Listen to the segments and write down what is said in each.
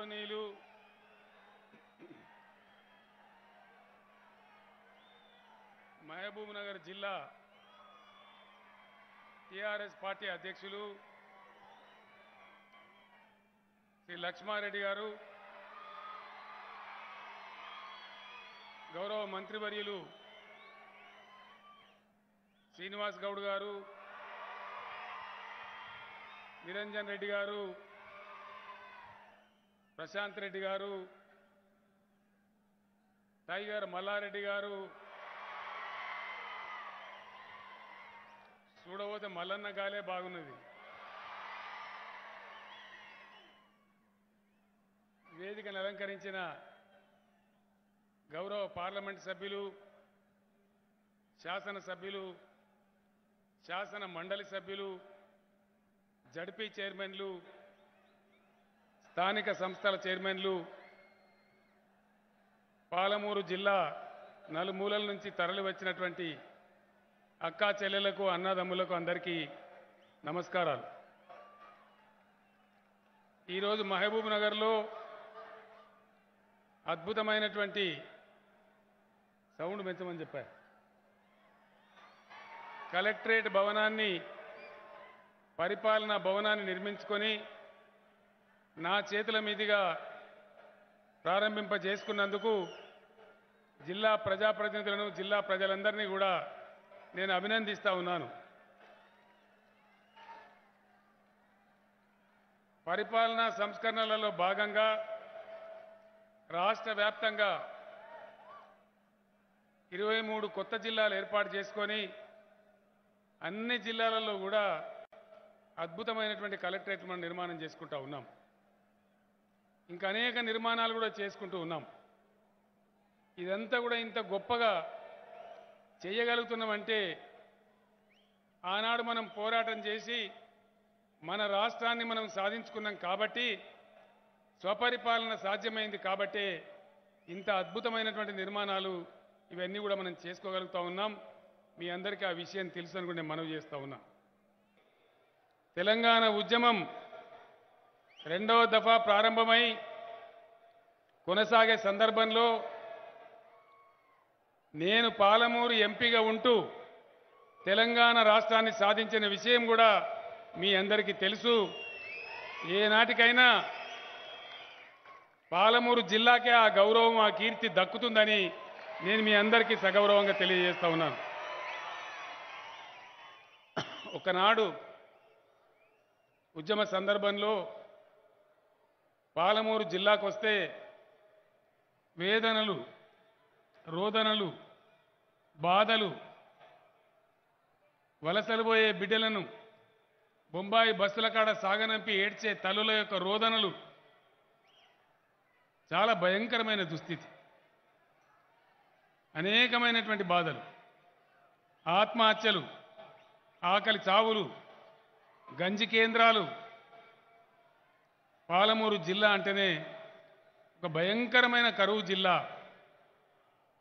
కాలనీలు మహబూబ్ నగర్ జిల్లా TRS party అధ్యక్షులు శ్రీ లక్ష్మారెడ్డి గారు గౌరవ మంత్రివర్యులు శ్రీనివాస్ గౌడ్ గారు నిరంజన్ రెడ్డి గారు ప్రశాంత్ రెడ్డి గారు టైగర్ మల్లారెడ్డి గారు చూడబోతే మల్లన్న గాలే బాగున్నది వేదికను అలంకరించిన గౌరవ పార్లమెంట్ సభ్యులు శాసనసభ్యులు శాసన మండలి సభ్యులు జడ్పీ చైర్మన్లు స్థానిక సంస్థల చైర్మన్లు పాలమూరు జిల్లా నలుమూలల నుంచి తరలి వచ్చినటువంటి అక్కా చెల్లెలకు అన్నదమ్ములకు అందరికీ నమస్కారాలు ఈరోజు మహబూబ్ నగర్లో అద్భుతమైనటువంటి సౌండ్ పెంచమని చెప్పారు కలెక్టరేట్ భవనాన్ని పరిపాలనా భవనాన్ని నిర్మించుకొని నా చేతుల మీదుగా ప్రారంభింప చేసుకున్నందుకు జిల్లా ప్రజాప్రతినిధులను జిల్లా ప్రజలందరినీ కూడా నేను అభినందిస్తూ ఉన్నాను పరిపాలనా సంస్కరణలలో భాగంగా రాష్ట్ర వ్యాప్తంగా ఇరవై మూడు కొత్త జిల్లాలు ఏర్పాటు చేసుకొని అన్ని జిల్లాలలో కూడా అద్భుతమైనటువంటి కలెక్టరేట్ మనం నిర్మాణం చేసుకుంటా ఉన్నాం ఇంకా అనేక నిర్మాణాలు కూడా చేసుకుంటూ ఉన్నాం ఇదంతా కూడా ఇంత గొప్పగా చేయగలుగుతున్నామంటే ఆనాడు మనం పోరాటం చేసి మన రాష్ట్రాన్ని మనం సాధించుకున్నాం కాబట్టి స్వపరిపాలన సాధ్యమైంది కాబట్టే ఇంత అద్భుతమైనటువంటి నిర్మాణాలు ఇవన్నీ కూడా మనం చేసుకోగలుగుతూ ఉన్నాం మీ అందరికీ ఆ విషయం తెలుసు అనుకుంటే మనవి చేస్తూ ఉన్నాం తెలంగాణ ఉద్యమం రెండవ దఫా ప్రారంభమై కొనసాగే సందర్భంలో నేను పాలమూరు ఎంపీగా ఉంటూ తెలంగాణ రాష్ట్రాన్ని సాధించిన విషయం కూడా మీ అందరికీ తెలుసు ఏనాటికైనా పాలమూరు జిల్లాకే ఆ గౌరవం ఆ కీర్తి దక్కుతుందని నేను మీ అందరికీ సగౌరవంగా తెలియజేస్తా ఉన్నాను ఒకనాడు ఉద్యమ సందర్భంలో పాలమూరు జిల్లాకు వస్తే వేదనలు రోదనలు బాధలు వలసలు పోయే బిడ్డలను బొంబాయి బస్సుల కాడ సాగనంపి ఏడ్చే తల్లుల యొక్క రోదనలు చాలా భయంకరమైన దుస్థితి అనేకమైనటువంటి బాధలు ఆత్మహత్యలు ఆకలి చావులు గంజి కేంద్రాలు పాలమూరు జిల్లా అంటేనే ఒక భయంకరమైన కరువు జిల్లా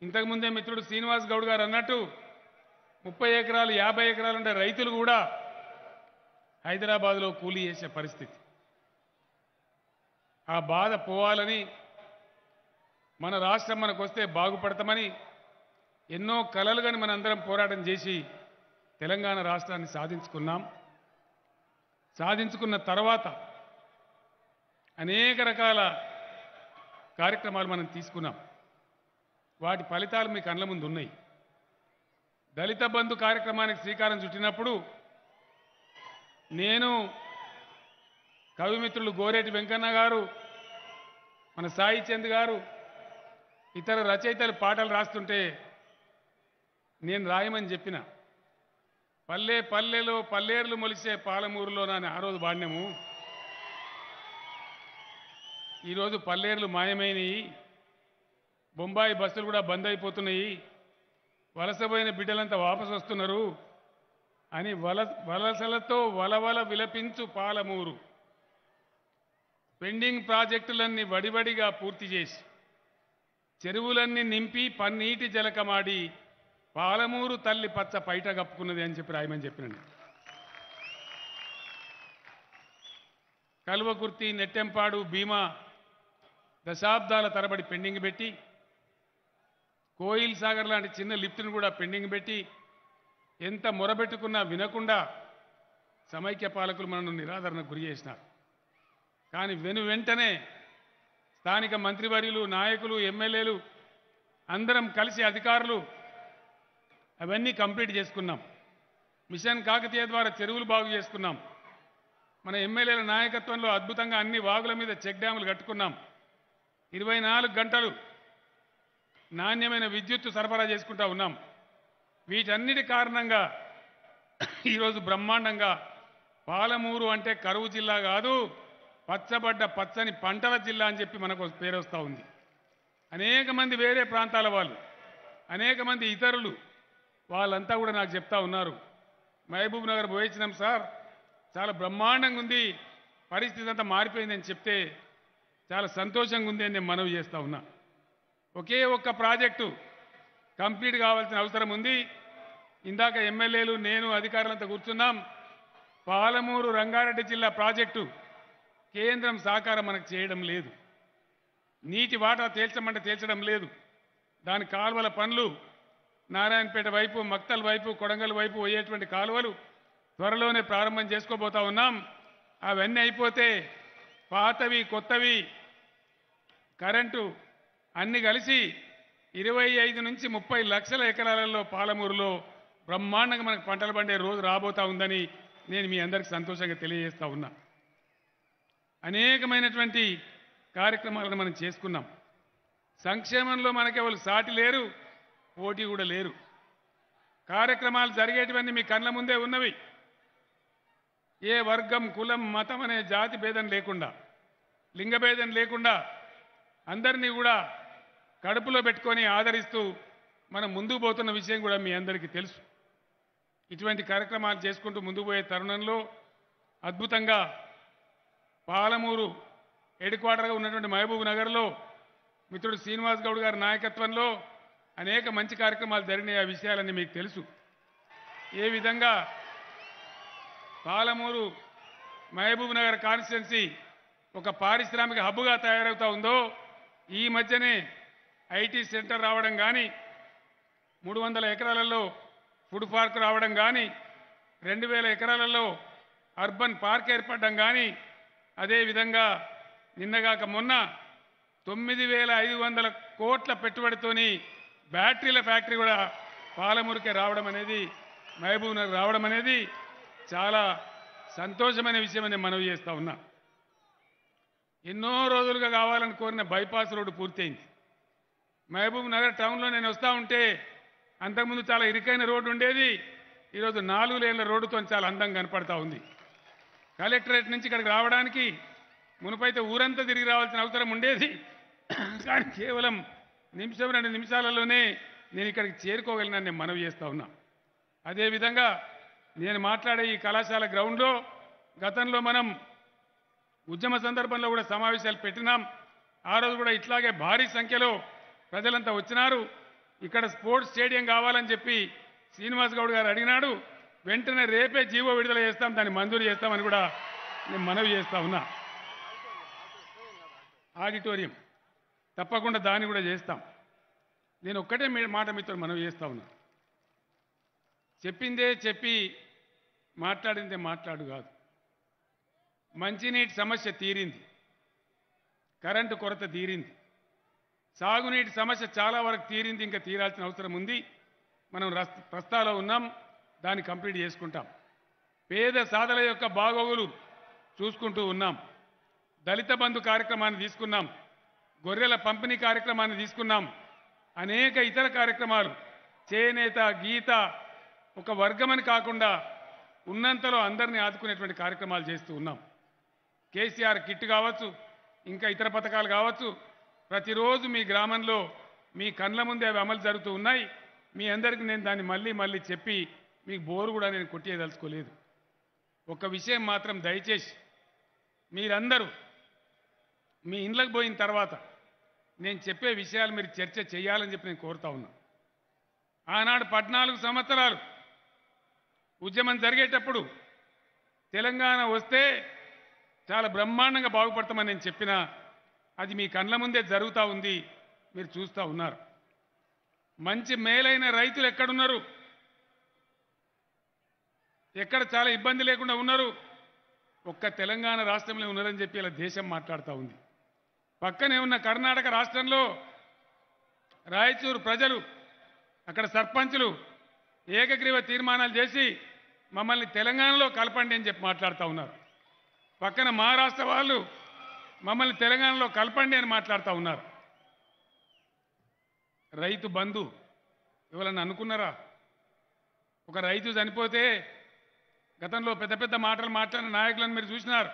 ఇంతకుముందే మిత్రుడు శ్రీనివాస్ గౌడ్ గారు అన్నట్టు ముప్పై ఎకరాలు యాభై ఎకరాలు ఉండే రైతులు కూడా హైదరాబాద్లో కూలీ చేసే పరిస్థితి ఆ బాధ పోవాలని మన రాష్ట్రం మనకు వస్తే బాగుపడతామని ఎన్నో కలలుగాని మనందరం పోరాటం చేసి తెలంగాణ రాష్ట్రాన్ని సాధించుకున్నాం సాధించుకున్న తర్వాత అనేక రకాల కార్యక్రమాలు మనం తీసుకున్నాం వాటి ఫలితాలు మీ కళ్ళ ముందు ఉన్నాయి దళిత బంధు కార్యక్రమానికి శ్రీకారం చుట్టినప్పుడు నేను కవిమిత్రులు గోరేటి వెంకన్న గారు మన సాయి చంద్ గారు ఇతర రచయితలు పాటలు రాస్తుంటే నేను రాయమని చెప్పిన పల్లె పల్లెలో పల్లేర్లు మొలిసే పాలమూరులో నాని ఆ రోజు బాణ్యము ఈరోజు పల్లేరులు మాయమైనవి బొంబాయి బస్సులు కూడా బంద్ అయిపోతున్నాయి వలసపోయిన బిడ్డలంతా వాపసు వస్తున్నారు అని వల వలసలతో వలవల విలపించు పాలమూరు పెండింగ్ ప్రాజెక్టులన్నీ వడివడిగా పూర్తి చేసి చెరువులన్నీ నింపి పన్నీటి జలకమాడి పాలమూరు తల్లి పచ్చ పైట కప్పుకున్నది అని చెప్పి రాయమని చెప్పినండి కల్వకుర్తి నెట్టెంపాడు భీమా దశాబ్దాల తరబడి పెండింగ్ పెట్టి కోయిల్ సాగర్ లాంటి చిన్న లిఫ్ట్ను కూడా పెండింగ్ పెట్టి ఎంత మొరబెట్టుకున్నా వినకుండా సమైక్య పాలకులు మనను నిరాదరణకు గురి చేసినారు కానీ వెను వెంటనే స్థానిక మంత్రివర్యులు నాయకులు ఎమ్మెల్యేలు అందరం కలిసి అధికారులు అవన్నీ కంప్లీట్ చేసుకున్నాం మిషన్ కాకతీయ ద్వారా చెరువులు బాగు చేసుకున్నాం మన ఎమ్మెల్యేల నాయకత్వంలో అద్భుతంగా అన్ని వాగుల మీద చెక్ డ్యాములు కట్టుకున్నాం ఇరవై నాలుగు గంటలు నాణ్యమైన విద్యుత్ సరఫరా చేసుకుంటా ఉన్నాం వీటన్నిటి కారణంగా ఈరోజు బ్రహ్మాండంగా పాలమూరు అంటే కరువు జిల్లా కాదు పచ్చబడ్డ పచ్చని పంటల జిల్లా అని చెప్పి మనకు పేరు వస్తూ ఉంది అనేక మంది వేరే ప్రాంతాల వాళ్ళు అనేక మంది ఇతరులు వాళ్ళంతా కూడా నాకు చెప్తా ఉన్నారు మహబూబ్ నగర్ పోయించినాం సార్ చాలా బ్రహ్మాండంగా ఉంది పరిస్థితి అంతా మారిపోయిందని చెప్తే చాలా సంతోషంగా ఉంది అని నేను మనవి చేస్తా ఉన్నా ఒకే ఒక్క ప్రాజెక్టు కంప్లీట్ కావాల్సిన అవసరం ఉంది ఇందాక ఎమ్మెల్యేలు నేను అధికారులంతా కూర్చున్నాం పాలమూరు రంగారెడ్డి జిల్లా ప్రాజెక్టు కేంద్రం సహకారం మనకు చేయడం లేదు నీటి వాటా తేల్చమంటే తేల్చడం లేదు దాని కాలువల పనులు నారాయణపేట వైపు మక్తల్ వైపు కొడంగల్ వైపు పోయేటువంటి కాలువలు త్వరలోనే ప్రారంభం చేసుకోబోతా ఉన్నాం అవన్నీ అయిపోతే పాతవి కొత్తవి కరెంటు అన్ని కలిసి ఇరవై ఐదు నుంచి ముప్పై లక్షల ఎకరాలలో పాలమూరులో బ్రహ్మాండంగా మనకు పంటలు పండే రోజు రాబోతా ఉందని నేను మీ అందరికి సంతోషంగా తెలియజేస్తూ ఉన్నా అనేకమైనటువంటి కార్యక్రమాలను మనం చేసుకున్నాం సంక్షేమంలో మనకెవరు సాటి లేరు పోటీ కూడా లేరు కార్యక్రమాలు జరిగేటివన్నీ మీ కళ్ళ ముందే ఉన్నవి ఏ వర్గం కులం మతం అనే జాతి భేదం లేకుండా లింగభేదం లేకుండా అందరినీ కూడా కడుపులో పెట్టుకొని ఆదరిస్తూ మనం ముందుకు పోతున్న విషయం కూడా మీ అందరికీ తెలుసు ఇటువంటి కార్యక్రమాలు చేసుకుంటూ ముందుకు పోయే తరుణంలో అద్భుతంగా పాలమూరు హెడ్ క్వార్టర్గా ఉన్నటువంటి మహబూబ్ నగర్లో మిత్రుడు శ్రీనివాస్ గౌడ్ గారి నాయకత్వంలో అనేక మంచి కార్యక్రమాలు జరిగినాయి ఆ విషయాలన్నీ మీకు తెలుసు ఏ విధంగా పాలమూరు మహబూబ్ నగర్ కాన్స్టిట్యున్సీ ఒక పారిశ్రామిక హబ్బుగా తయారవుతూ ఉందో ఈ మధ్యనే ఐటీ సెంటర్ రావడం కానీ మూడు వందల ఎకరాలలో ఫుడ్ పార్క్ రావడం కానీ రెండు వేల ఎకరాలలో అర్బన్ పార్క్ ఏర్పడడం కానీ అదేవిధంగా నిన్నగాక మొన్న తొమ్మిది వేల ఐదు వందల కోట్ల పెట్టుబడితోని బ్యాటరీల ఫ్యాక్టరీ కూడా పాలమురికే రావడం అనేది నగర్ రావడం అనేది చాలా సంతోషమైన విషయం అని మనవి చేస్తూ ఉన్నా ఎన్నో రోజులుగా కావాలని కోరిన బైపాస్ రోడ్డు పూర్తయింది మహబూబ్ నగర్ టౌన్లో నేను వస్తూ ఉంటే అంతకుముందు చాలా ఇరుకైన రోడ్డు ఉండేది ఈరోజు నాలుగు లేన్ల రోడ్డుతో చాలా అందంగా కనపడతా ఉంది కలెక్టరేట్ నుంచి ఇక్కడికి రావడానికి మునుపైతే ఊరంతా తిరిగి రావాల్సిన అవసరం ఉండేది కానీ కేవలం నిమిషం రెండు నిమిషాలలోనే నేను ఇక్కడికి చేరుకోగలిగినా నేను మనవి చేస్తూ ఉన్నా అదేవిధంగా నేను మాట్లాడే ఈ కళాశాల గ్రౌండ్లో గతంలో మనం ఉద్యమ సందర్భంలో కూడా సమావేశాలు పెట్టినాం ఆ రోజు కూడా ఇట్లాగే భారీ సంఖ్యలో ప్రజలంతా వచ్చినారు ఇక్కడ స్పోర్ట్స్ స్టేడియం కావాలని చెప్పి శ్రీనివాస్ గౌడ్ గారు అడిగినాడు వెంటనే రేపే జీవో విడుదల చేస్తాం దాన్ని మంజూరు చేస్తామని కూడా నేను మనవి చేస్తా ఉన్నా ఆడిటోరియం తప్పకుండా దాన్ని కూడా చేస్తాం నేను ఒక్కటే మాట మీతో మనవి చేస్తా ఉన్నా చెప్పిందే చెప్పి మాట్లాడిందే మాట్లాడు కాదు మంచినీటి సమస్య తీరింది కరెంటు కొరత తీరింది సాగునీటి సమస్య చాలా వరకు తీరింది ఇంకా తీరాల్సిన అవసరం ఉంది మనం ప్రస్తాలో ఉన్నాం దాన్ని కంప్లీట్ చేసుకుంటాం పేద సాధల యొక్క బాగోగులు చూసుకుంటూ ఉన్నాం దళిత బంధు కార్యక్రమాన్ని తీసుకున్నాం గొర్రెల పంపిణీ కార్యక్రమాన్ని తీసుకున్నాం అనేక ఇతర కార్యక్రమాలు చేనేత గీత ఒక వర్గమని కాకుండా ఉన్నంతలో అందరినీ ఆదుకునేటువంటి కార్యక్రమాలు చేస్తూ ఉన్నాం కేసీఆర్ కిట్ కావచ్చు ఇంకా ఇతర పథకాలు కావచ్చు ప్రతిరోజు మీ గ్రామంలో మీ కండ్ల ముందే అవి అమలు జరుగుతూ ఉన్నాయి మీ అందరికీ నేను దాన్ని మళ్ళీ మళ్ళీ చెప్పి మీకు బోరు కూడా నేను కొట్టేదలుచుకోలేదు ఒక విషయం మాత్రం దయచేసి మీరందరూ మీ ఇండ్లకు పోయిన తర్వాత నేను చెప్పే విషయాలు మీరు చర్చ చేయాలని చెప్పి నేను కోరుతా ఉన్నా ఆనాడు పద్నాలుగు సంవత్సరాలు ఉద్యమం జరిగేటప్పుడు తెలంగాణ వస్తే చాలా బ్రహ్మాండంగా బాగుపడతామని నేను చెప్పిన అది మీ కళ్ళ ముందే జరుగుతూ ఉంది మీరు చూస్తూ ఉన్నారు మంచి మేలైన రైతులు ఎక్కడున్నారు ఎక్కడ చాలా ఇబ్బంది లేకుండా ఉన్నారు ఒక్క తెలంగాణ రాష్ట్రంలో ఉన్నారని చెప్పి ఇలా దేశం మాట్లాడుతూ ఉంది పక్కనే ఉన్న కర్ణాటక రాష్ట్రంలో రాయచూరు ప్రజలు అక్కడ సర్పంచులు ఏకగ్రీవ తీర్మానాలు చేసి మమ్మల్ని తెలంగాణలో కలపండి అని చెప్పి మాట్లాడుతూ ఉన్నారు పక్కన మహారాష్ట్ర వాళ్ళు మమ్మల్ని తెలంగాణలో కలపండి అని మాట్లాడుతూ ఉన్నారు రైతు బంధు ఇవ్వాలని అనుకున్నారా ఒక రైతు చనిపోతే గతంలో పెద్ద పెద్ద మాటలు మాట్లాడిన నాయకులను మీరు చూసినారు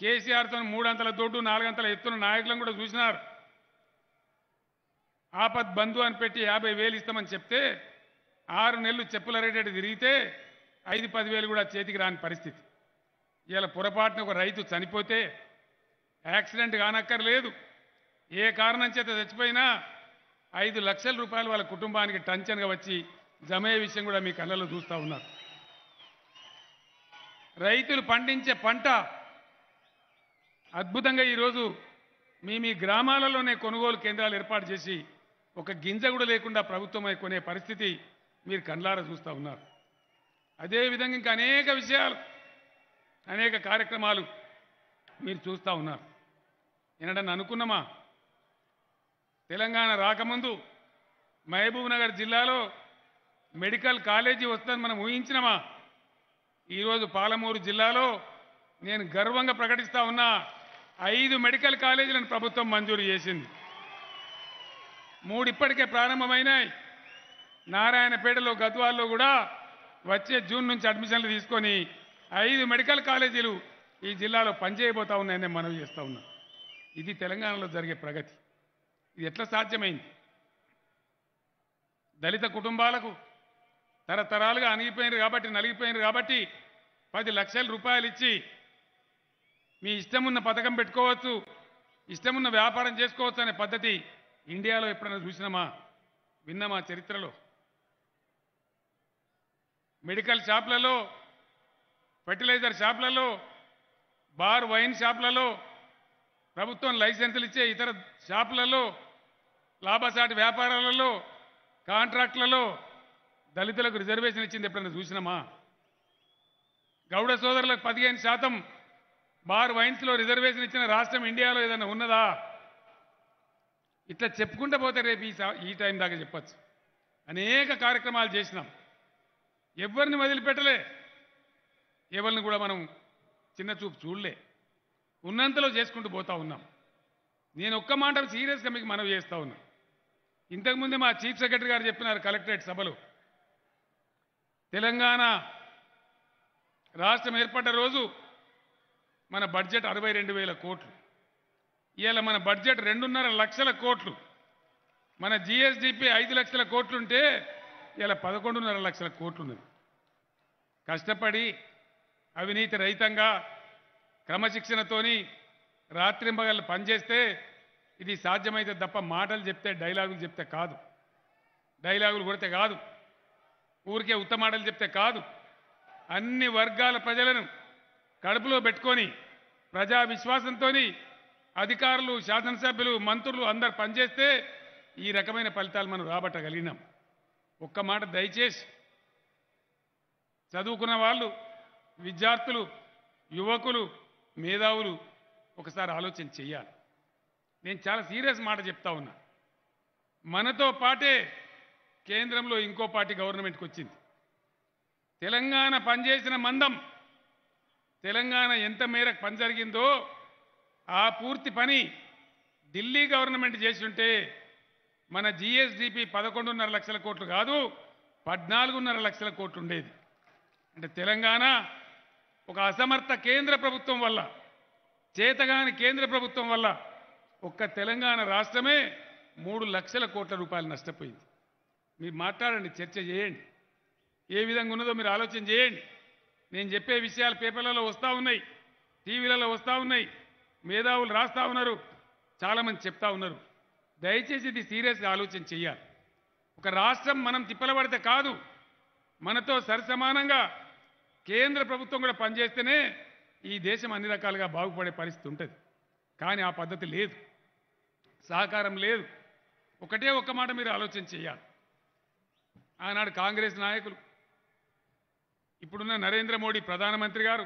కేసీఆర్తో మూడంతల దొడ్డు నాలుగంతల ఎత్తున నాయకులను కూడా చూసినారు ఆపద్ బంధు అని పెట్టి యాభై వేలు ఇస్తామని చెప్తే ఆరు నెలలు చెప్పుల రేటెడ్ తిరిగితే ఐదు పదివేలు కూడా చేతికి రాని పరిస్థితి ఇలా పొరపాటున ఒక రైతు చనిపోతే యాక్సిడెంట్ కానక్కర్లేదు ఏ కారణం చేత చచ్చిపోయినా ఐదు లక్షల రూపాయలు వాళ్ళ కుటుంబానికి టంచన్గా వచ్చి జమయ్యే విషయం కూడా మీ కళ్ళలో చూస్తూ ఉన్నారు రైతులు పండించే పంట అద్భుతంగా ఈరోజు మీ మీ గ్రామాలలోనే కొనుగోలు కేంద్రాలు ఏర్పాటు చేసి ఒక గింజ కూడా లేకుండా ప్రభుత్వమై కొనే పరిస్థితి మీరు కళ్ళారా చూస్తూ ఉన్నారు అదేవిధంగా ఇంకా అనేక విషయాలు అనేక కార్యక్రమాలు మీరు చూస్తూ ఉన్నారు ఎన్నడన్నా అనుకున్నామా తెలంగాణ రాకముందు మహబూబ్ నగర్ జిల్లాలో మెడికల్ కాలేజీ వస్తుందని మనం ఊహించినమా ఈరోజు పాలమూరు జిల్లాలో నేను గర్వంగా ప్రకటిస్తా ఉన్నా ఐదు మెడికల్ కాలేజీలను ప్రభుత్వం మంజూరు చేసింది మూడిప్పటికే ప్రారంభమైనాయి నారాయణపేటలో గద్వాల్లో కూడా వచ్చే జూన్ నుంచి అడ్మిషన్లు తీసుకొని ఐదు మెడికల్ కాలేజీలు ఈ జిల్లాలో పనిచేయబోతా ఉన్నాయని నేను మనవి చేస్తూ ఉన్నా ఇది తెలంగాణలో జరిగే ప్రగతి ఇది ఎట్లా సాధ్యమైంది దళిత కుటుంబాలకు తరతరాలుగా అనిగిపోయినారు కాబట్టి నలిగిపోయినారు కాబట్టి పది లక్షల రూపాయలు ఇచ్చి మీ ఇష్టం ఉన్న పథకం పెట్టుకోవచ్చు ఇష్టం ఉన్న వ్యాపారం చేసుకోవచ్చు అనే పద్ధతి ఇండియాలో ఎప్పుడైనా చూసినామా విన్నామా చరిత్రలో మెడికల్ షాప్లలో ఫెర్టిలైజర్ షాపులలో బార్ వైన్ షాపులలో ప్రభుత్వం లైసెన్సులు ఇచ్చే ఇతర షాపులలో లాభసాటి వ్యాపారాలలో కాంట్రాక్టులలో దళితులకు రిజర్వేషన్ ఇచ్చింది ఎప్పుడైనా చూసినామా గౌడ సోదరులకు పదిహేను శాతం బార్ వైన్స్లో రిజర్వేషన్ ఇచ్చిన రాష్ట్రం ఇండియాలో ఏదైనా ఉన్నదా ఇట్లా చెప్పుకుంటూ పోతే రేపు ఈ ఈ టైం దాకా చెప్పచ్చు అనేక కార్యక్రమాలు చేసినాం ఎవరిని వదిలిపెట్టలే ఎవరిని కూడా మనం చిన్న చూపు చూడలే ఉన్నంతలో చేసుకుంటూ పోతా ఉన్నాం నేను ఒక్క మాట సీరియస్గా మీకు మనవి చేస్తూ ఉన్నా ఇంతకుముందే మా చీఫ్ సెక్రటరీ గారు చెప్పినారు కలెక్టరేట్ సభలో తెలంగాణ రాష్ట్రం ఏర్పడ్డ రోజు మన బడ్జెట్ అరవై రెండు వేల కోట్లు ఇవాళ మన బడ్జెట్ రెండున్నర లక్షల కోట్లు మన జిఎస్డిపి ఐదు లక్షల కోట్లుంటే ఇవాళ పదకొండున్నర లక్షల కోట్లు ఉన్నది కష్టపడి అవినీతి రహితంగా క్రమశిక్షణతోని రాత్రింబగళ్ళు పనిచేస్తే ఇది సాధ్యమైతే తప్ప మాటలు చెప్తే డైలాగులు చెప్తే కాదు డైలాగులు కొడితే కాదు ఊరికే ఉత్త మాటలు చెప్తే కాదు అన్ని వర్గాల ప్రజలను కడుపులో పెట్టుకొని ప్రజా విశ్వాసంతో అధికారులు శాసనసభ్యులు మంత్రులు అందరు పనిచేస్తే ఈ రకమైన ఫలితాలు మనం రాబట్టగలిగినాం ఒక్క మాట దయచేసి చదువుకున్న వాళ్ళు విద్యార్థులు యువకులు మేధావులు ఒకసారి ఆలోచన చేయాలి నేను చాలా సీరియస్ మాట చెప్తా ఉన్నా మనతో పాటే కేంద్రంలో ఇంకో పార్టీ గవర్నమెంట్కి వచ్చింది తెలంగాణ పనిచేసిన మందం తెలంగాణ ఎంత మేరకు పని జరిగిందో ఆ పూర్తి పని ఢిల్లీ గవర్నమెంట్ చేస్తుంటే మన జిఎస్డిపి పదకొండున్నర లక్షల కోట్లు కాదు పద్నాలుగున్నర లక్షల కోట్లు ఉండేది అంటే తెలంగాణ ఒక అసమర్థ కేంద్ర ప్రభుత్వం వల్ల చేతగాని కేంద్ర ప్రభుత్వం వల్ల ఒక్క తెలంగాణ రాష్ట్రమే మూడు లక్షల కోట్ల రూపాయలు నష్టపోయింది మీరు మాట్లాడండి చర్చ చేయండి ఏ విధంగా ఉన్నదో మీరు ఆలోచన చేయండి నేను చెప్పే విషయాలు పేపర్లలో వస్తూ ఉన్నాయి టీవీలలో వస్తూ ఉన్నాయి మేధావులు రాస్తూ ఉన్నారు చాలామంది చెప్తా ఉన్నారు దయచేసి ఇది సీరియస్గా ఆలోచన చేయాలి ఒక రాష్ట్రం మనం తిప్పలబడితే కాదు మనతో సరిసమానంగా కేంద్ర ప్రభుత్వం కూడా పనిచేస్తేనే ఈ దేశం అన్ని రకాలుగా బాగుపడే పరిస్థితి ఉంటుంది కానీ ఆ పద్ధతి లేదు సహకారం లేదు ఒకటే ఒక్క మాట మీరు ఆలోచన చేయాలి ఆనాడు కాంగ్రెస్ నాయకులు ఇప్పుడున్న నరేంద్ర మోడీ ప్రధానమంత్రి గారు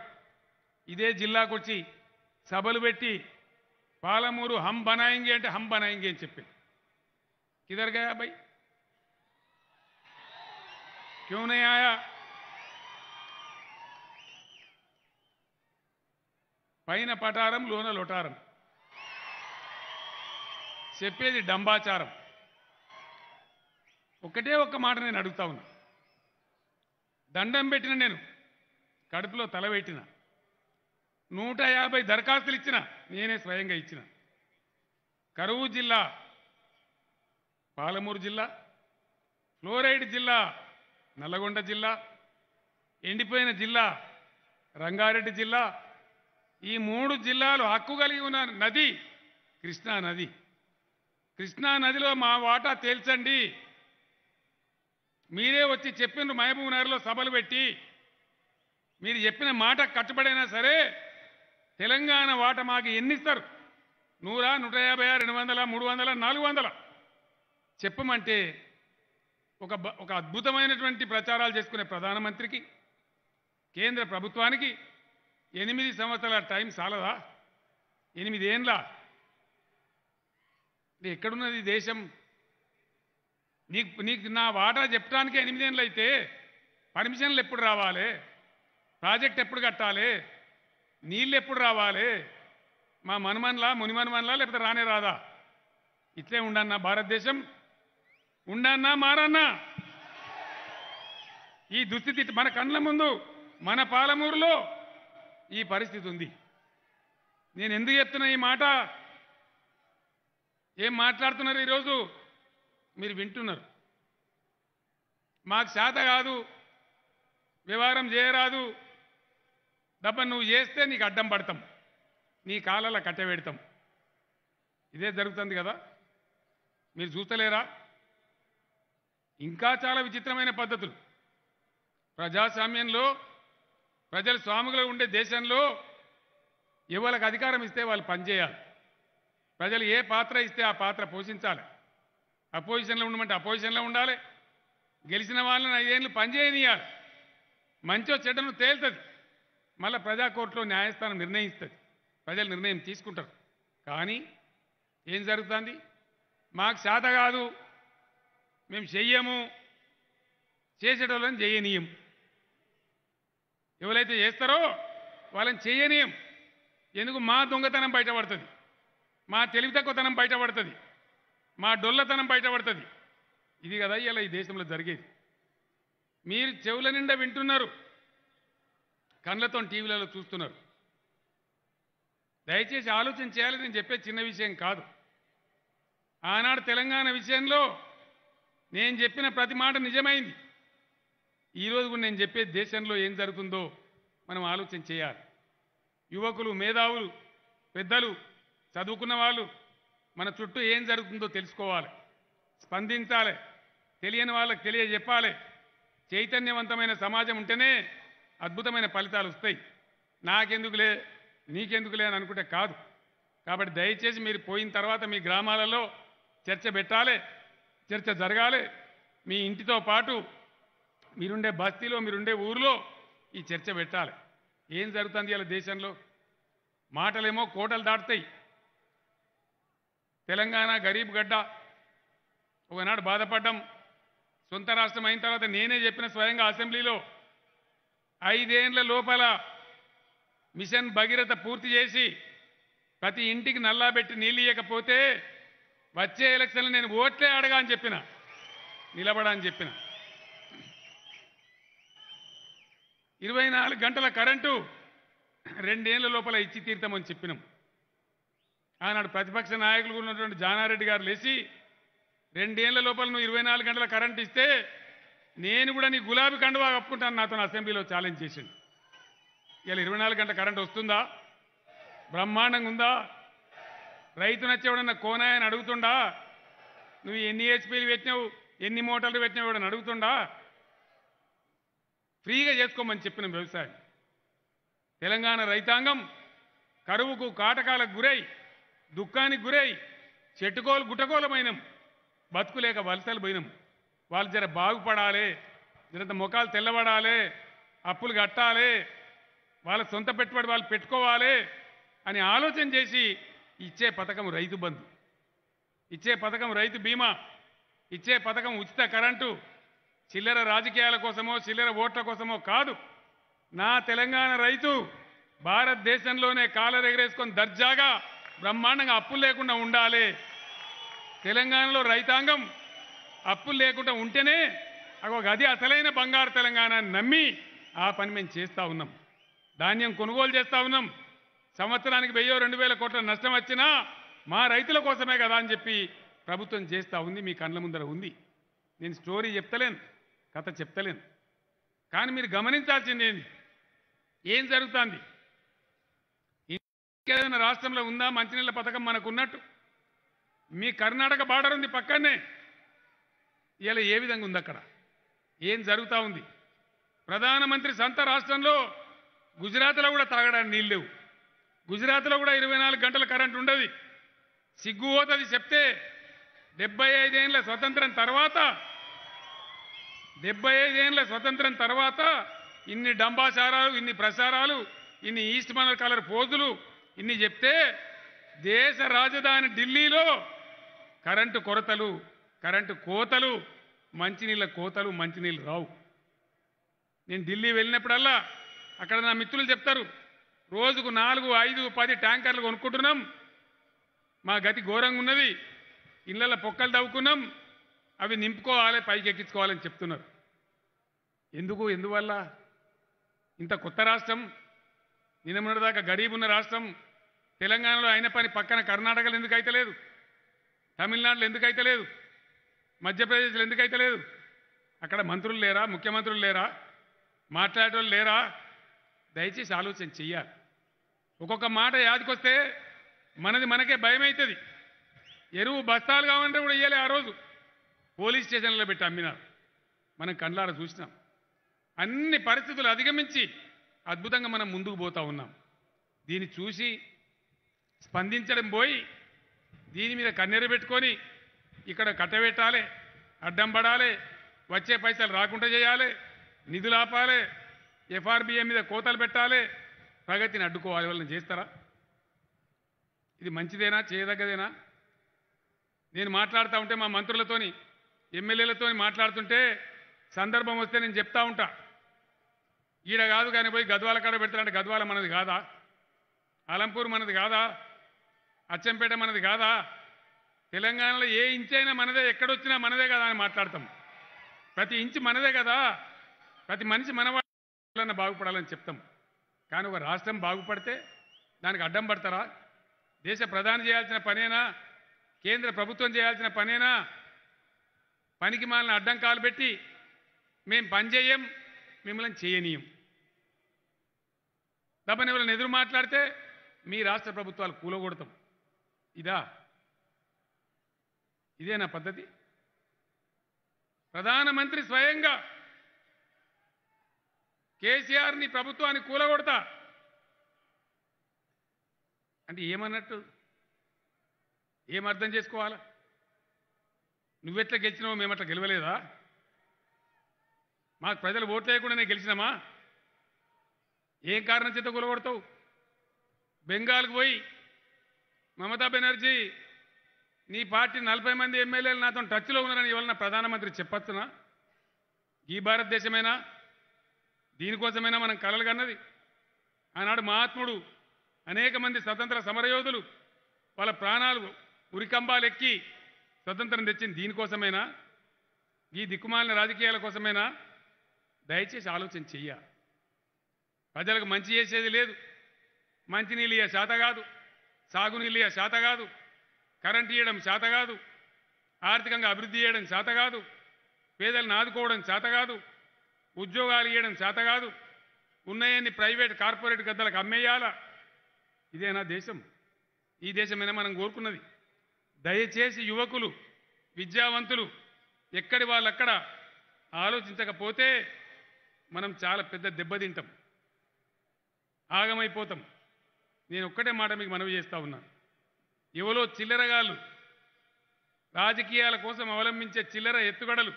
ఇదే జిల్లాకు వచ్చి సభలు పెట్టి పాలమూరు హం బనాయింగి అంటే హం బనాయింగి అని చెప్పింది కిదర్ గయా బై క్యూనయా పైన పటారం లోన లొటారం చెప్పేది డంబాచారం ఒకటే ఒక్క మాట నేను అడుగుతా ఉన్నా దండం పెట్టిన నేను కడుపులో తల పెట్టిన నూట యాభై దరఖాస్తులు ఇచ్చిన నేనే స్వయంగా ఇచ్చిన కరువు జిల్లా పాలమూరు జిల్లా ఫ్లోరైడ్ జిల్లా నల్లగొండ జిల్లా ఎండిపోయిన జిల్లా రంగారెడ్డి జిల్లా ఈ మూడు జిల్లాలు హక్కు కలిగి ఉన్న నది కృష్ణా నది కృష్ణా నదిలో మా వాటా తేల్చండి మీరే వచ్చి చెప్పిన మహబూబ్ నగర్లో సభలు పెట్టి మీరు చెప్పిన మాట కట్టుబడైనా సరే తెలంగాణ వాట మాకు ఎన్నిస్తారు నూరా నూట యాభై రెండు వందల మూడు వందల నాలుగు వందల చెప్పమంటే ఒక ఒక అద్భుతమైనటువంటి ప్రచారాలు చేసుకునే ప్రధానమంత్రికి కేంద్ర ప్రభుత్వానికి ఎనిమిది సంవత్సరాల టైం చాలదా ఎనిమిది ఏండ్ల ఎక్కడున్నది దేశం నీకు నీకు నా వాటా చెప్పడానికి ఎనిమిదేళ్ళు అయితే పర్మిషన్లు ఎప్పుడు రావాలి ప్రాజెక్ట్ ఎప్పుడు కట్టాలి నీళ్ళు ఎప్పుడు రావాలి మా మనుమన్లా మునిమనుమన్లా లేకపోతే రానే రాదా ఇట్లే ఉండన్నా భారతదేశం ఉండన్నా మారన్నా ఈ దుస్థితి మన కండ్ల ముందు మన పాలమూరులో ఈ పరిస్థితి ఉంది నేను ఎందుకు చెప్తున్నా ఈ మాట ఏం మాట్లాడుతున్నారు ఈరోజు మీరు వింటున్నారు మాకు శాత కాదు వ్యవహారం చేయరాదు డబ్బ నువ్వు చేస్తే నీకు అడ్డం పడతాం నీ కాలాల కట్టబెడతాం ఇదే జరుగుతుంది కదా మీరు చూస్తలేరా ఇంకా చాలా విచిత్రమైన పద్ధతులు ప్రజాస్వామ్యంలో ప్రజలు స్వాములు ఉండే దేశంలో ఎవరికి అధికారం ఇస్తే వాళ్ళు పనిచేయాలి ప్రజలు ఏ పాత్ర ఇస్తే ఆ పాత్ర పోషించాలి అపోజిషన్లో ఉండమంటే అపోజిషన్లో ఉండాలి గెలిచిన వాళ్ళని ఐదేళ్ళు పనిచేయనియాలి మంచో చెడ్డను తేలుతుంది మళ్ళీ ప్రజాకోర్టులో న్యాయస్థానం నిర్ణయిస్తుంది ప్రజలు నిర్ణయం తీసుకుంటారు కానీ ఏం జరుగుతుంది మాకు శాత కాదు మేము చెయ్యము చేసేటోళ్ళని చేయనీయము ఎవరైతే చేస్తారో వాళ్ళని చేయనీయం ఎందుకు మా దొంగతనం బయటపడుతుంది మా తెలివి తక్కువతనం బయటపడుతుంది మా డొల్లతనం బయటపడుతుంది ఇది కదా ఇలా ఈ దేశంలో జరిగేది మీరు చెవుల నిండా వింటున్నారు కళ్ళతో టీవీలలో చూస్తున్నారు దయచేసి ఆలోచన చేయాలి నేను చెప్పే చిన్న విషయం కాదు ఆనాడు తెలంగాణ విషయంలో నేను చెప్పిన ప్రతి మాట నిజమైంది ఈరోజు కూడా నేను చెప్పే దేశంలో ఏం జరుగుతుందో మనం ఆలోచన చేయాలి యువకులు మేధావులు పెద్దలు చదువుకున్న వాళ్ళు మన చుట్టూ ఏం జరుగుతుందో తెలుసుకోవాలి స్పందించాలి తెలియని వాళ్ళకి తెలియజెప్పాలి చైతన్యవంతమైన సమాజం ఉంటేనే అద్భుతమైన ఫలితాలు వస్తాయి నాకెందుకులే నీకెందుకులే అని అనుకుంటే కాదు కాబట్టి దయచేసి మీరు పోయిన తర్వాత మీ గ్రామాలలో చర్చ పెట్టాలి చర్చ జరగాలి మీ ఇంటితో పాటు మీరుండే బస్తీలో మీరుండే ఊర్లో ఈ చర్చ పెట్టాలి ఏం జరుగుతుంది ఇలా దేశంలో మాటలేమో కోటలు దాటుతాయి తెలంగాణ గరీబ్ గడ్డ ఒకనాడు బాధపడ్డం సొంత రాష్ట్రం అయిన తర్వాత నేనే చెప్పిన స్వయంగా అసెంబ్లీలో ఐదేండ్ల లోపల మిషన్ భగీరథ పూర్తి చేసి ప్రతి ఇంటికి నల్లా పెట్టి నీళ్ళు వచ్చే ఎలక్షన్లు నేను ఓట్లే అడగా అని చెప్పిన నిలబడా అని చెప్పిన ఇరవై నాలుగు గంటల కరెంటు రెండేళ్ల లోపల ఇచ్చి తీర్థమని చెప్పినాం ఆనాడు ప్రతిపక్ష నాయకులు ఉన్నటువంటి జానారెడ్డి గారు లేచి రెండేళ్ల లోపల నువ్వు ఇరవై నాలుగు గంటల కరెంట్ ఇస్తే నేను కూడా నీ గులాబీ కండువా కప్పుకుంటాను నాతో అసెంబ్లీలో ఛాలెంజ్ చేసిండు ఇలా ఇరవై నాలుగు గంటల కరెంట్ వస్తుందా బ్రహ్మాండంగా ఉందా రైతు నచ్చేవాడన్న కోనాయని అడుగుతుండా నువ్వు ఎన్ని హెచ్పీలు పెట్టినావు ఎన్ని మోటార్లు పెట్టినావు అడుగుతుండా ఫ్రీగా చేసుకోమని చెప్పిన వ్యవసాయం తెలంగాణ రైతాంగం కరువుకు కాటకాలకు గురై దుఃఖానికి గురై చెట్టుకోలు గుటకోలమైనం బతుకులేక వలసలు పోయినాం వాళ్ళు జర బాగుపడాలి జరంత ముఖాలు తెల్లబడాలి అప్పులు కట్టాలి వాళ్ళ సొంత పెట్టుబడి వాళ్ళు పెట్టుకోవాలి అని ఆలోచన చేసి ఇచ్చే పథకం రైతు బంధు ఇచ్చే పథకం రైతు బీమా ఇచ్చే పథకం ఉచిత కరెంటు చిల్లర రాజకీయాల కోసమో చిల్లర ఓట్ల కోసమో కాదు నా తెలంగాణ రైతు భారతదేశంలోనే కాలర్ ఎగరేసుకొని దర్జాగా బ్రహ్మాండంగా అప్పులు లేకుండా ఉండాలి తెలంగాణలో రైతాంగం అప్పులు లేకుండా ఉంటేనే అది అసలైన బంగారు తెలంగాణ నమ్మి ఆ పని మేము చేస్తూ ఉన్నాం ధాన్యం కొనుగోలు చేస్తూ ఉన్నాం సంవత్సరానికి వెయ్యో రెండు వేల కోట్ల నష్టం వచ్చినా మా రైతుల కోసమే కదా అని చెప్పి ప్రభుత్వం చేస్తూ ఉంది మీ కళ్ళ ముందర ఉంది నేను స్టోరీ చెప్తలేను కథ చెప్తలేను కానీ మీరు గమనించాల్సింది ఏంది ఏం జరుగుతుంది ఇంకేదైనా రాష్ట్రంలో ఉందా మంచినీళ్ళ పథకం మనకు ఉన్నట్టు మీ కర్ణాటక బార్డర్ ఉంది పక్కనే ఇలా ఏ విధంగా ఉంది అక్కడ ఏం జరుగుతూ ఉంది ప్రధానమంత్రి సొంత రాష్ట్రంలో గుజరాత్లో కూడా తాగడానికి నీళ్ళు లేవు గుజరాత్లో కూడా ఇరవై నాలుగు గంటల కరెంట్ ఉండదు సిగ్గు పోతుంది చెప్తే డెబ్బై ఐదేళ్ళ స్వతంత్రం తర్వాత డెబ్బై ఐదేళ్ల స్వతంత్రం తర్వాత ఇన్ని డంబాచారాలు ఇన్ని ప్రసారాలు ఇన్ని ఈస్ట్ మనర్ కలర్ పోజులు ఇన్ని చెప్తే దేశ రాజధాని ఢిల్లీలో కరెంటు కొరతలు కరెంటు కోతలు మంచినీళ్ళ కోతలు మంచినీళ్ళు రావు నేను ఢిల్లీ వెళ్ళినప్పుడల్లా అక్కడ నా మిత్రులు చెప్తారు రోజుకు నాలుగు ఐదు పది ట్యాంకర్లు కొనుక్కుంటున్నాం మా గతి ఘోరంగా ఉన్నది ఇళ్ళల్లో పొక్కలు తవ్వుకున్నాం అవి నింపుకోవాలి పైకి ఎక్కించుకోవాలని చెప్తున్నారు ఎందుకు ఎందువల్ల ఇంత కొత్త రాష్ట్రం నిన్నమొన్నటిదాకా గరీబ్ ఉన్న రాష్ట్రం తెలంగాణలో అయిన పని పక్కన కర్ణాటకలు ఎందుకు లేదు తమిళనాడులో ఎందుకు లేదు మధ్యప్రదేశ్లో ఎందుకు లేదు అక్కడ మంత్రులు లేరా ముఖ్యమంత్రులు లేరా మాట్లాడేటోళ్ళు లేరా దయచేసి ఆలోచన చెయ్యాలి ఒక్కొక్క మాట యాదికొస్తే మనది మనకే భయం అవుతుంది ఎరువు బస్తాలు కావాలంటే కూడా ఇయ్యాలి ఆ రోజు పోలీస్ స్టేషన్లో పెట్టి అమ్మినారు మనం కండ్లార చూసినాం అన్ని పరిస్థితులు అధిగమించి అద్భుతంగా మనం ముందుకు పోతా ఉన్నాం దీన్ని చూసి స్పందించడం పోయి దీని మీద కన్నెరు పెట్టుకొని ఇక్కడ కట్టబెట్టాలి అడ్డం పడాలి వచ్చే పైసలు రాకుండా చేయాలి నిధులు ఆపాలి ఎఫ్ఆర్బిఏ మీద కోతలు పెట్టాలి ప్రగతిని అడ్డుకోవాలి వాళ్ళని చేస్తారా ఇది మంచిదేనా చేయదగ్గదేనా నేను మాట్లాడుతూ ఉంటే మా మంత్రులతోని ఎమ్మెల్యేలతో మాట్లాడుతుంటే సందర్భం వస్తే నేను చెప్తా ఉంటా ఈడ కాదు కానీ పోయి గద్వాల కాడ పెడతారంటే గద్వాల మనది కాదా అలంపూర్ మనది కాదా అచ్చంపేట మనది కాదా తెలంగాణలో ఏ ఇంచ్ అయినా మనదే ఎక్కడొచ్చినా మనదే కదా అని మాట్లాడతాం ప్రతి ఇంచ్ మనదే కదా ప్రతి మనిషి మనవాళ్ళన్న బాగుపడాలని చెప్తాం కానీ ఒక రాష్ట్రం బాగుపడితే దానికి అడ్డం పడతారా దేశ ప్రధాని చేయాల్సిన పనేనా కేంద్ర ప్రభుత్వం చేయాల్సిన పనేనా పనికి మాలిన అడ్డంకాలు పెట్టి మేము పనిచేయం మిమ్మల్ని చేయనీయం తప్పని ఎవరైనా ఎదురు మాట్లాడితే మీ రాష్ట్ర ప్రభుత్వాలు కూలగొడతాం ఇదా ఇదే నా పద్ధతి ప్రధానమంత్రి స్వయంగా కేసీఆర్ని ప్రభుత్వాన్ని కూలగొడతా అంటే ఏమన్నట్టు ఏమర్థం చేసుకోవాలా నువ్వెట్లా గెలిచినావు మేమట్లా గెలవలేదా మాకు ప్రజలు ఓట్లు నేను గెలిచినామా ఏం కారణం చేత కూలగొడతావు బెంగాల్కి పోయి మమతా బెనర్జీ నీ పార్టీ నలభై మంది ఎమ్మెల్యేలు నాతో టచ్లో ఉన్నారని ఇవాళ ప్రధానమంత్రి చెప్పచ్చునా ఈ భారతదేశమైనా దీనికోసమైనా మనం కలలు కన్నది ఆనాడు మహాత్ముడు అనేక మంది స్వతంత్ర సమరయోధులు వాళ్ళ ప్రాణాలు ఉరికంబాలు ఎక్కి స్వతంత్రం తెచ్చింది దీనికోసమైనా ఈ దిక్కుమాలిన రాజకీయాల కోసమైనా దయచేసి ఆలోచన చెయ్య ప్రజలకు మంచి చేసేది లేదు మంచినీళ్ళు ఇయ్య శాత కాదు సాగునీళ్ళు ఇయ్య శాత కాదు కరెంట్ ఇవ్వడం శాత కాదు ఆర్థికంగా అభివృద్ధి చేయడం శాత కాదు పేదలను ఆదుకోవడం శాత కాదు ఉద్యోగాలు ఇవ్వడం శాత కాదు ఉన్నాయన్ని ప్రైవేట్ కార్పొరేట్ గద్దలకు అమ్మేయాలా ఇదేనా దేశం ఈ దేశమైనా మనం కోరుకున్నది దయచేసి యువకులు విద్యావంతులు ఎక్కడి వాళ్ళక్కడ ఆలోచించకపోతే మనం చాలా పెద్ద దెబ్బతింటాం ఆగమైపోతాం నేను ఒక్కటే మాట మీకు మనవి చేస్తూ ఉన్నాను ఎవరో చిల్లరగాళ్ళు రాజకీయాల కోసం అవలంబించే చిల్లర ఎత్తుగడలు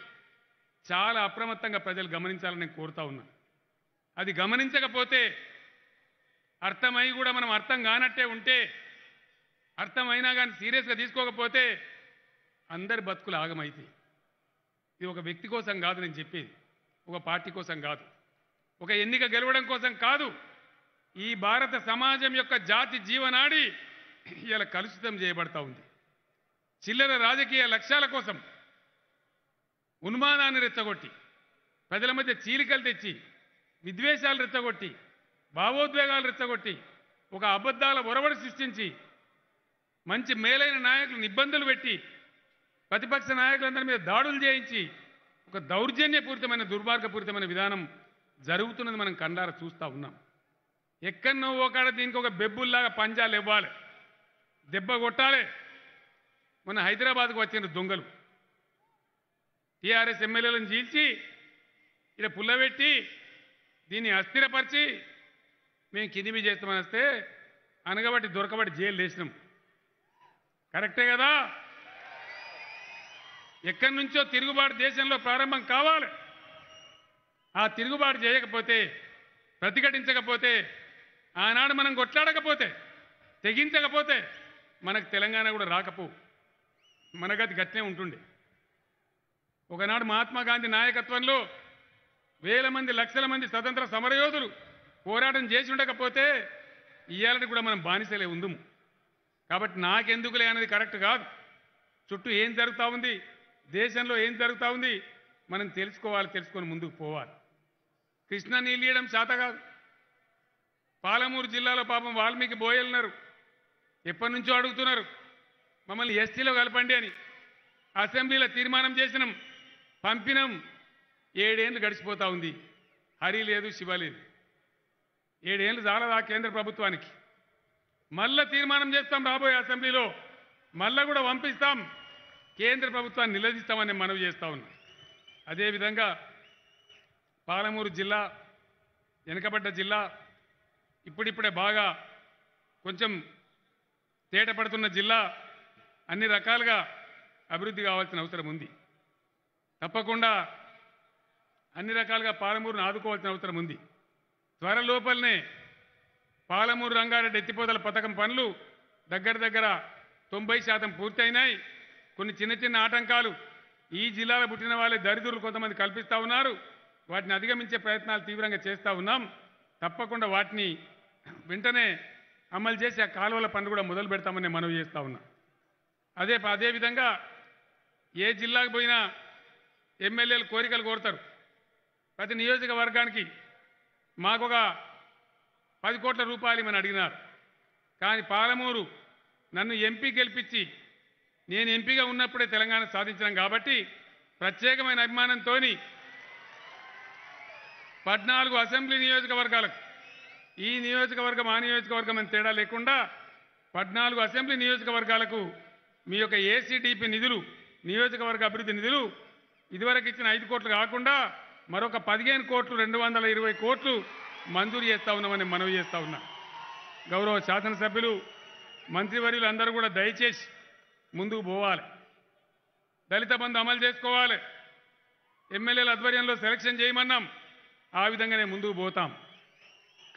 చాలా అప్రమత్తంగా ప్రజలు గమనించాలని నేను కోరుతా ఉన్నాను అది గమనించకపోతే అర్థమై కూడా మనం అర్థం కానట్టే ఉంటే అర్థమైనా కానీ సీరియస్గా తీసుకోకపోతే అందరి బతుకులు ఆగమైతే ఇది ఒక వ్యక్తి కోసం కాదు నేను చెప్పేది ఒక పార్టీ కోసం కాదు ఒక ఎన్నిక గెలవడం కోసం కాదు ఈ భారత సమాజం యొక్క జాతి జీవనాడి ఇలా కలుషితం చేయబడతా ఉంది చిల్లర రాజకీయ లక్ష్యాల కోసం ఉన్మానాన్ని రెచ్చగొట్టి ప్రజల మధ్య చీలికలు తెచ్చి విద్వేషాలు రెచ్చగొట్టి భావోద్వేగాలు రెచ్చగొట్టి ఒక అబద్ధాల ఒరవడి సృష్టించి మంచి మేలైన నాయకులను ఇబ్బందులు పెట్టి ప్రతిపక్ష నాయకులందరి మీద దాడులు చేయించి ఒక దౌర్జన్యపూరితమైన దుర్మార్గపూరితమైన విధానం జరుగుతున్నది మనం కండార చూస్తూ ఉన్నాం ఎక్కడనో ఓకాడ దీనికి ఒక బెబ్బుల్లాగా పంజాలు ఇవ్వాలి దెబ్బ కొట్టాలి మన హైదరాబాద్కు వచ్చిన దొంగలు టీఆర్ఎస్ ఎమ్మెల్యేలను చీల్చి ఇలా పుల్లబెట్టి దీన్ని అస్థిరపరిచి మేము కిందిమి చేస్తామని వస్తే అనగబట్టి దొరకబట్టి జైలు వేసినాం కరెక్టే కదా ఎక్కడి నుంచో తిరుగుబాటు దేశంలో ప్రారంభం కావాలి ఆ తిరుగుబాటు చేయకపోతే ప్రతిఘటించకపోతే ఆనాడు మనం కొట్లాడకపోతే తెగించకపోతే మనకు తెలంగాణ కూడా రాకపో మనగతి గట్లే ఉంటుండే ఒకనాడు మహాత్మా గాంధీ నాయకత్వంలో వేల మంది లక్షల మంది స్వతంత్ర సమరయోధులు పోరాటం చేసి ఉండకపోతే ఇవాళ కూడా మనం బానిసలే ఉందము కాబట్టి నాకెందుకులే అనేది కరెక్ట్ కాదు చుట్టూ ఏం జరుగుతూ ఉంది దేశంలో ఏం జరుగుతూ ఉంది మనం తెలుసుకోవాలి తెలుసుకొని ముందుకు పోవాలి కృష్ణ నీళ్ళు ఇయ్యడం చేత కాదు పాలమూరు జిల్లాలో పాపం వాల్మీకి బోయెళ్ళినారు ఎప్పటి నుంచో అడుగుతున్నారు మమ్మల్ని ఎస్టీలో కలపండి అని అసెంబ్లీలో తీర్మానం చేసినాం పంపినాం ఏడేళ్ళు గడిచిపోతూ ఉంది హరి లేదు శివ లేదు ఏడేళ్ళు చాలా కేంద్ర ప్రభుత్వానికి మళ్ళా తీర్మానం చేస్తాం రాబోయే అసెంబ్లీలో మళ్ళా కూడా పంపిస్తాం కేంద్ర ప్రభుత్వాన్ని నిలదీస్తామని మనవి చేస్తా ఉన్నా అదేవిధంగా పాలమూరు జిల్లా వెనకబడ్డ జిల్లా ఇప్పుడిప్పుడే బాగా కొంచెం తేటపడుతున్న జిల్లా అన్ని రకాలుగా అభివృద్ధి కావాల్సిన అవసరం ఉంది తప్పకుండా అన్ని రకాలుగా పాలమూరును ఆదుకోవాల్సిన అవసరం ఉంది త్వర లోపలనే పాలమూరు రంగారెడ్డి ఎత్తిపోతల పథకం పనులు దగ్గర దగ్గర తొంభై శాతం పూర్తయినాయి కొన్ని చిన్న చిన్న ఆటంకాలు ఈ జిల్లాలో పుట్టిన వాళ్ళే దరిద్రులు కొంతమంది కల్పిస్తూ ఉన్నారు వాటిని అధిగమించే ప్రయత్నాలు తీవ్రంగా చేస్తూ ఉన్నాం తప్పకుండా వాటిని వెంటనే అమలు చేసి ఆ కాలువల పనులు కూడా మొదలు పెడతామని మనవి చేస్తూ ఉన్నాం అదే అదేవిధంగా ఏ జిల్లాకు పోయినా ఎమ్మెల్యేలు కోరికలు కోరుతారు ప్రతి నియోజకవర్గానికి మాకొక పది కోట్ల రూపాయలు ఇమని అడిగినారు కానీ పాలమూరు నన్ను ఎంపీ గెలిపించి నేను ఎంపీగా ఉన్నప్పుడే తెలంగాణ సాధించినాం కాబట్టి ప్రత్యేకమైన అభిమానంతో పద్నాలుగు అసెంబ్లీ నియోజకవర్గాలకు ఈ నియోజకవర్గం ఆ నియోజకవర్గం అని తేడా లేకుండా పద్నాలుగు అసెంబ్లీ నియోజకవర్గాలకు మీ యొక్క ఏసీడీపీ నిధులు నియోజకవర్గ అభివృద్ధి నిధులు ఇదివరకు ఇచ్చిన ఐదు కోట్లు కాకుండా మరొక పదిహేను కోట్లు రెండు వందల ఇరవై కోట్లు మంజూరు చేస్తూ ఉన్నామని మనవి చేస్తూ ఉన్నా గౌరవ శాసనసభ్యులు మంత్రివర్యులు అందరూ కూడా దయచేసి ముందుకు పోవాలి దళిత బంధు అమలు చేసుకోవాలి ఎమ్మెల్యేల ఆధ్వర్యంలో సెలక్షన్ చేయమన్నాం ఆ విధంగానే ముందుకు పోతాం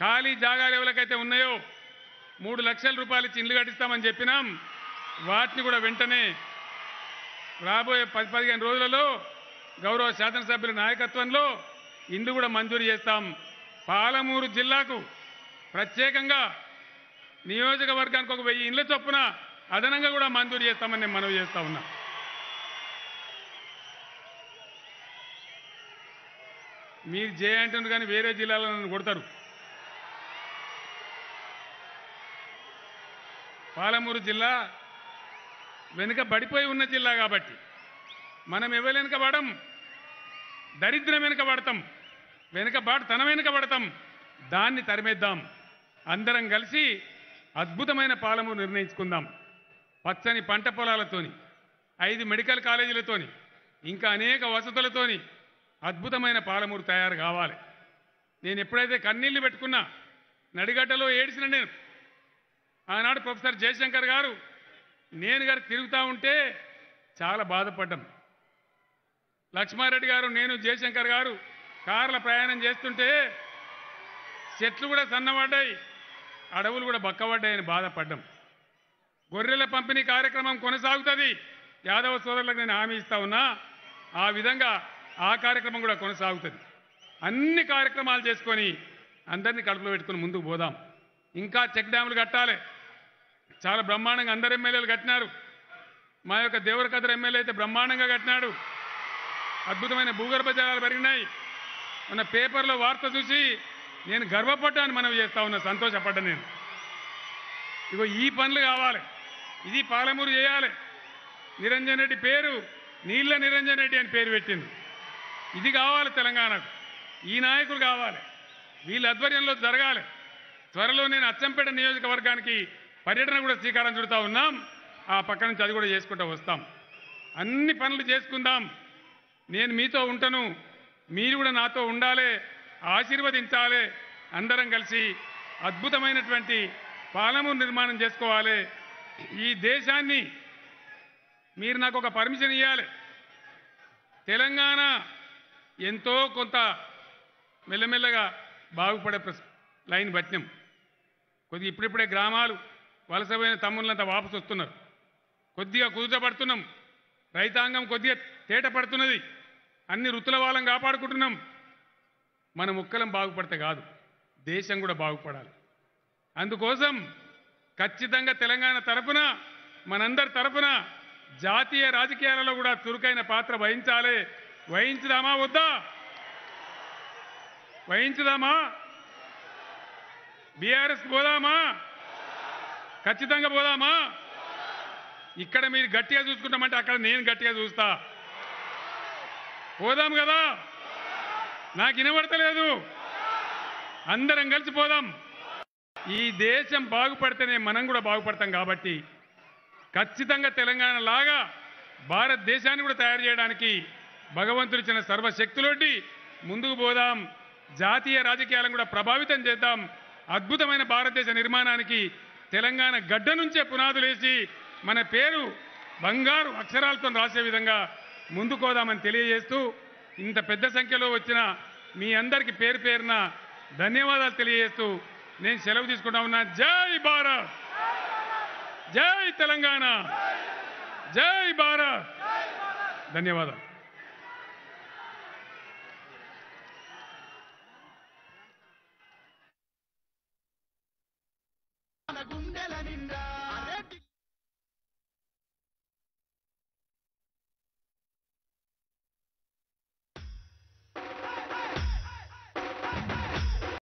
ఖాళీ జాగాలు ఎవరికైతే ఉన్నాయో మూడు లక్షల రూపాయలు ఇచ్చి ఇండ్లు కట్టిస్తామని చెప్పినాం వాటిని కూడా వెంటనే రాబోయే పది పదిహేను రోజులలో గౌరవ శాసనసభ్యుల నాయకత్వంలో ఇండ్లు కూడా మంజూరు చేస్తాం పాలమూరు జిల్లాకు ప్రత్యేకంగా నియోజకవర్గానికి ఒక వెయ్యి ఇండ్ల చొప్పున అదనంగా కూడా మంజూరు చేస్తామని నేను మనవి చేస్తా ఉన్నా మీరు జే అంటుండ్రు కానీ వేరే జిల్లాలో నన్ను కొడతారు పాలమూరు జిల్లా వెనుక పడిపోయి ఉన్న జిల్లా కాబట్టి మనం ఎవరు వెనుక పడం దరిద్రం వెనుక పడతాం వెనుకబాటు తన వెనుకబడతాం దాన్ని తరిమేద్దాం అందరం కలిసి అద్భుతమైన పాలము నిర్ణయించుకుందాం పచ్చని పంట పొలాలతోని ఐదు మెడికల్ కాలేజీలతోని ఇంకా అనేక వసతులతోని అద్భుతమైన పాలమూరు తయారు కావాలి నేను ఎప్పుడైతే కన్నీళ్లు పెట్టుకున్నా నడిగడ్డలో ఏడిచిన నేను ఆనాడు ప్రొఫెసర్ జయశంకర్ గారు నేను గారు తిరుగుతూ ఉంటే చాలా బాధపడ్డాం లక్ష్మారెడ్డి గారు నేను జయశంకర్ గారు కార్ల ప్రయాణం చేస్తుంటే చెట్లు కూడా సన్నబడ్డాయి అడవులు కూడా బక్కబడ్డాయని బాధపడ్డం గొర్రెల పంపిణీ కార్యక్రమం కొనసాగుతుంది యాదవ సోదరులకు నేను హామీ ఇస్తా ఉన్నా ఆ విధంగా ఆ కార్యక్రమం కూడా కొనసాగుతుంది అన్ని కార్యక్రమాలు చేసుకొని అందరినీ కడుపులో పెట్టుకుని ముందుకు పోదాం ఇంకా చెక్ డ్యాములు కట్టాలి చాలా బ్రహ్మాండంగా అందరు ఎమ్మెల్యేలు కట్టినారు మా యొక్క దేవరకద్ర ఎమ్మెల్యే అయితే బ్రహ్మాండంగా కట్టినాడు అద్భుతమైన భూగర్భ జలాలు పెరిగినాయి మన పేపర్లో వార్త చూసి నేను గర్వపడ్డాను మనం చేస్తా ఉన్నా సంతోషపడ్డా నేను ఇగో ఈ పనులు కావాలి ఇది పాలమూరు చేయాలి నిరంజన్ రెడ్డి పేరు నీళ్ళ నిరంజన్ రెడ్డి అని పేరు పెట్టింది ఇది కావాలి తెలంగాణకు ఈ నాయకులు కావాలి వీళ్ళ ఆధ్వర్యంలో జరగాలి త్వరలో నేను అచ్చంపేట నియోజకవర్గానికి పర్యటన కూడా శ్రీకారం చుడతా ఉన్నాం ఆ పక్క నుంచి అది కూడా చేసుకుంటూ వస్తాం అన్ని పనులు చేసుకుందాం నేను మీతో ఉంటను మీరు కూడా నాతో ఉండాలి ఆశీర్వదించాలి అందరం కలిసి అద్భుతమైనటువంటి పాలమూరు నిర్మాణం చేసుకోవాలి ఈ దేశాన్ని మీరు నాకు ఒక పర్మిషన్ ఇవ్వాలి తెలంగాణ ఎంతో కొంత మెల్లమెల్లగా బాగుపడే లైన్ పట్టినాం కొద్ది ఇప్పుడిప్పుడే గ్రామాలు వలసపోయిన తమ్ముళ్ళంతా వాపసు వస్తున్నారు కొద్దిగా కుదుట పడుతున్నాం రైతాంగం కొద్దిగా తేట పడుతున్నది అన్ని రుతుల వాళ్ళం కాపాడుకుంటున్నాం మన ముక్కలం బాగుపడితే కాదు దేశం కూడా బాగుపడాలి అందుకోసం ఖచ్చితంగా తెలంగాణ తరఫున మనందరి తరపున జాతీయ రాజకీయాలలో కూడా చురుకైన పాత్ర వహించాలి వహించుదామా వద్దా వహించుదామా బీఆర్ఎస్ పోదామా ఖచ్చితంగా పోదామా ఇక్కడ మీరు గట్టిగా చూసుకుంటామంటే అక్కడ నేను గట్టిగా చూస్తా పోదాం కదా నాకు వినబడతలేదు అందరం కలిసిపోదాం ఈ దేశం బాగుపడితేనే మనం కూడా బాగుపడతాం కాబట్టి ఖచ్చితంగా తెలంగాణ లాగా భారతదేశాన్ని కూడా తయారు చేయడానికి భగవంతుడు ఇచ్చిన సర్వశక్తులొడ్డి ముందుకు పోదాం జాతీయ రాజకీయాలను కూడా ప్రభావితం చేద్దాం అద్భుతమైన భారతదేశ నిర్మాణానికి తెలంగాణ గడ్డ నుంచే పునాదులేసి మన పేరు బంగారు అక్షరాలతో రాసే విధంగా ముందుకోదామని తెలియజేస్తూ ఇంత పెద్ద సంఖ్యలో వచ్చిన మీ అందరికీ పేరు పేరున ధన్యవాదాలు తెలియజేస్తూ నేను సెలవు తీసుకుంటా ఉన్నా జై భారత్ జై తెలంగాణ జై భారత్ ధన్యవాదాలు గుండెల నిండా